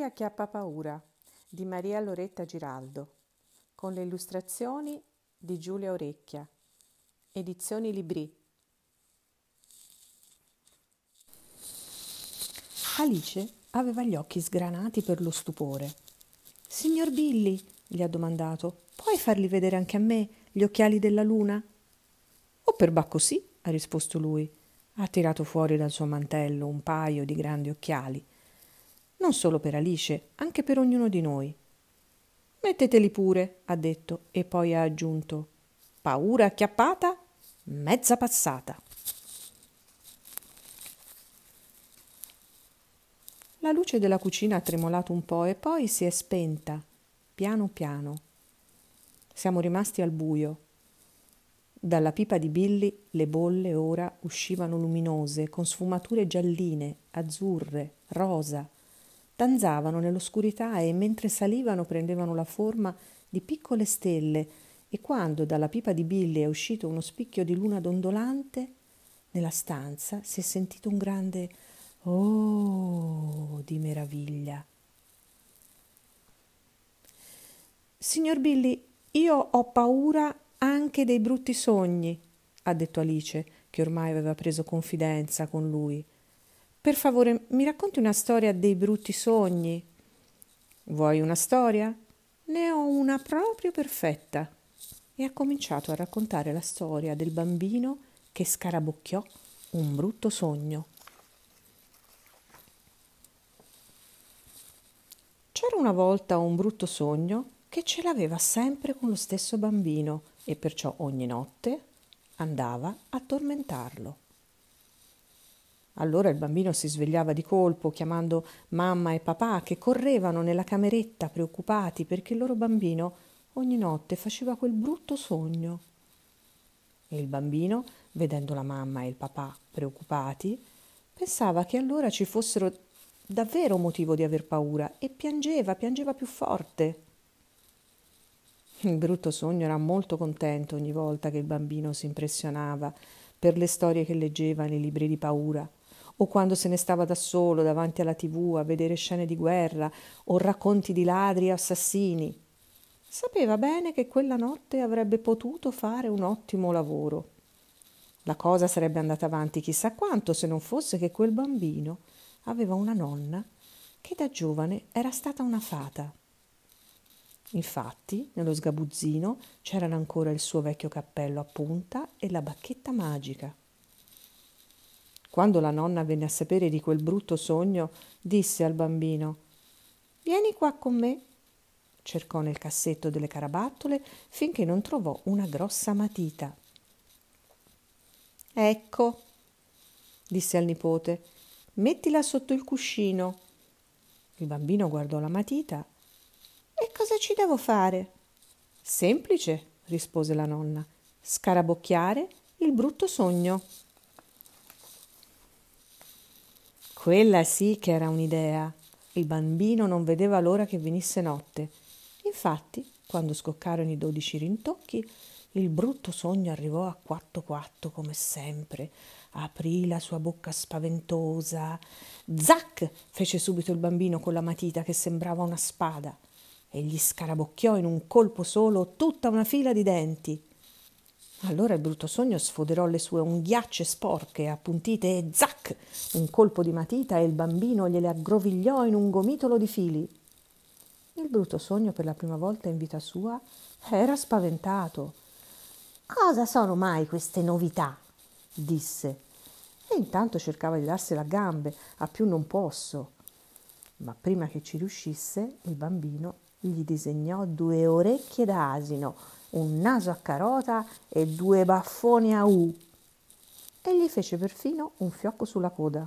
Cecilia acchiappa paura di Maria Loretta Giraldo con le illustrazioni di Giulia Orecchia. Edizioni Libri. Alice aveva gli occhi sgranati per lo stupore. Signor Billy, gli ha domandato, puoi farli vedere anche a me gli occhiali della luna? O per bacco sì, ha risposto lui. Ha tirato fuori dal suo mantello un paio di grandi occhiali non solo per Alice, anche per ognuno di noi. Metteteli pure, ha detto, e poi ha aggiunto paura acchiappata, mezza passata. La luce della cucina ha tremolato un po' e poi si è spenta, piano piano. Siamo rimasti al buio. Dalla pipa di Billy le bolle ora uscivano luminose, con sfumature gialline, azzurre, rosa, danzavano nell'oscurità e mentre salivano prendevano la forma di piccole stelle e quando dalla pipa di Billy è uscito uno spicchio di luna dondolante, nella stanza si è sentito un grande Oh di meraviglia. Signor Billy, io ho paura anche dei brutti sogni, ha detto Alice, che ormai aveva preso confidenza con lui. Per favore, mi racconti una storia dei brutti sogni? Vuoi una storia? Ne ho una proprio perfetta. E ha cominciato a raccontare la storia del bambino che scarabocchiò un brutto sogno. C'era una volta un brutto sogno che ce l'aveva sempre con lo stesso bambino e perciò ogni notte andava a tormentarlo. Allora il bambino si svegliava di colpo chiamando mamma e papà che correvano nella cameretta preoccupati perché il loro bambino ogni notte faceva quel brutto sogno. E il bambino, vedendo la mamma e il papà preoccupati, pensava che allora ci fossero davvero motivo di aver paura e piangeva, piangeva più forte. Il brutto sogno era molto contento ogni volta che il bambino si impressionava per le storie che leggeva nei libri di paura o quando se ne stava da solo davanti alla tv a vedere scene di guerra o racconti di ladri e assassini. Sapeva bene che quella notte avrebbe potuto fare un ottimo lavoro. La cosa sarebbe andata avanti chissà quanto se non fosse che quel bambino aveva una nonna che da giovane era stata una fata. Infatti, nello sgabuzzino c'erano ancora il suo vecchio cappello a punta e la bacchetta magica. Quando la nonna venne a sapere di quel brutto sogno, disse al bambino Vieni qua con me. Cercò nel cassetto delle carabattole finché non trovò una grossa matita. Ecco, disse al nipote, mettila sotto il cuscino. Il bambino guardò la matita. E cosa ci devo fare? Semplice, rispose la nonna, scarabocchiare il brutto sogno. Quella sì che era un'idea. Il bambino non vedeva l'ora che venisse notte. Infatti, quando scoccarono i dodici rintocchi, il brutto sogno arrivò a quatto quatto come sempre. Aprì la sua bocca spaventosa. Zac! fece subito il bambino con la matita che sembrava una spada e gli scarabocchiò in un colpo solo tutta una fila di denti. Allora il brutto sogno sfoderò le sue unghiacce sporche, appuntite e zac! Un colpo di matita e il bambino gliele aggrovigliò in un gomitolo di fili. Il brutto sogno per la prima volta in vita sua era spaventato. Cosa sono mai queste novità? disse. E intanto cercava di darsela a gambe, a più non posso. Ma prima che ci riuscisse, il bambino gli disegnò due orecchie da asino, un naso a carota e due baffoni a U. E gli fece perfino un fiocco sulla coda.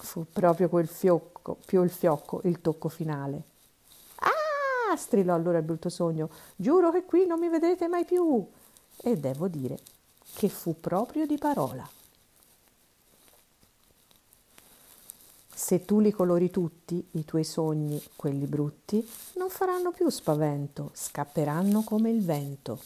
Fu proprio quel fiocco, più il fiocco, il tocco finale. Ah! strillò allora il brutto sogno. Giuro che qui non mi vedrete mai più. E devo dire che fu proprio di parola. Se tu li colori tutti, i tuoi sogni, quelli brutti, non faranno più spavento, scapperanno come il vento.